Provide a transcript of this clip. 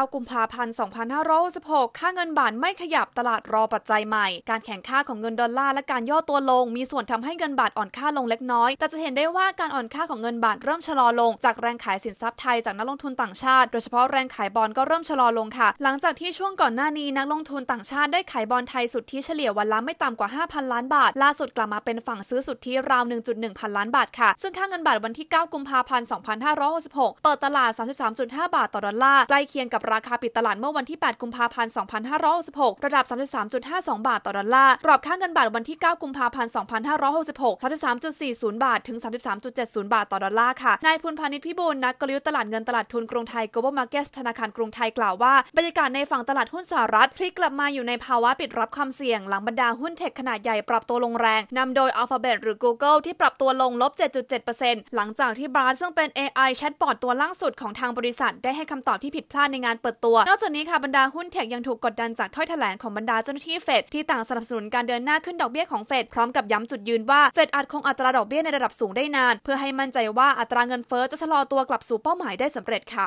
9 กุมภาพันธ์ 2566 ค่าเงินบาทไม่ขยับตลาดรอปัจจัยใหม่ การแข่งข้าของเงินดอลลาร์และการย่อตัวลง มีส่วนทำให้เงินบาทอ่อนค่าลงเล็กน้อย แต่จะเห็นได้ว่าการอ่อนค่าของเงินบาทเริ่มชะลอลงจากแรงขายสินทรัพย์ไทยจากนักลงทุนต่างชาติ โดยเฉพาะแรงขายบอลก็เริ่มชะลอลงค่ะ หลังจากที่ช่วงก่อนหน้านี้นักลงทุนต่างชาติได้ขายบอลไทยสุดที่เฉลี่ยวันละไม่ต่ำกว่า 5,000 ล้านบาท ล่าสุดกลับมาเป็นฝั่งซื้อสุดที่ราว 1.1 พันล้านบาทค่ะซึ่งค่าเงินบาทวันที่ 9 กุมภาพันธ์ 2566 เปิดตลาด 33.5 บาท ต่อดอลลาร์ใกล้เคียงกับับราคาปิดตลาดเมื่อวันที่ 8 กุมภาพันธ์ 2566 ระดับ 33.52 บาท ต่อดอลลาร์กรอบค่าเงินบาทวันที่ 9 กุมภาพันธ์ 2566 33.40 บาท ถึง 33.70 บาท ต่อดอลลาร์ค่ะ นายพุนพาณิชย์พิบูลนักกลยุทธ์ตลาดเงินตลาดทุนกรุงไทย Global Markets ธนาคารกรุงไทยกล่าวว่า บรรยากาศในฝั่งตลาดหุ้นสหรัฐพลิกกลับมาอยู่ในภาวะปิดรับความเสี่ยงหลังบรรดาหุ้นเทคขนาดใหญ่ปรับตัวลงแรงนำโดย Alphabet หรือ Google ที่ปรับตัวลงลบ7.7%หลังจากที่บราซึ่งเป็น AI แชทบอทตัวล่าสุดของทางบริษัทได้ให้คำตอบที่ผิดพลาดในงานการเปิดตัวนอกจากนี้ค่ะบรรดาหุ้นเทคยังถูกกดดันจากถ้อยแถลงของบรรดาเจ้าหน้าที่เฟดที่ต่างสนับสนุนการเดินหน้าขึ้นดอกเบี้ยของเฟดพร้อมกับย้ำจุดยืนว่าเฟดอาจคงอัตราดอกเบี้ยในระดับสูงได้นานเพื่อให้มั่นใจว่าอัตราเงินเฟ้อจะชะลอตัวกลับสู่เป้าหมายได้สำเร็จค่ะ